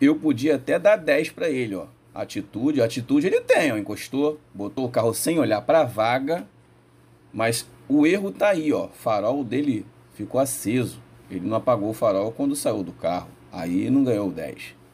eu podia até dar 10 para ele, ó. Atitude, atitude ele tem, ó, encostou, botou o carro sem olhar para a vaga, mas o erro tá aí, ó. O farol dele ficou aceso. Ele não apagou o farol quando saiu do carro. Aí não ganhou 10.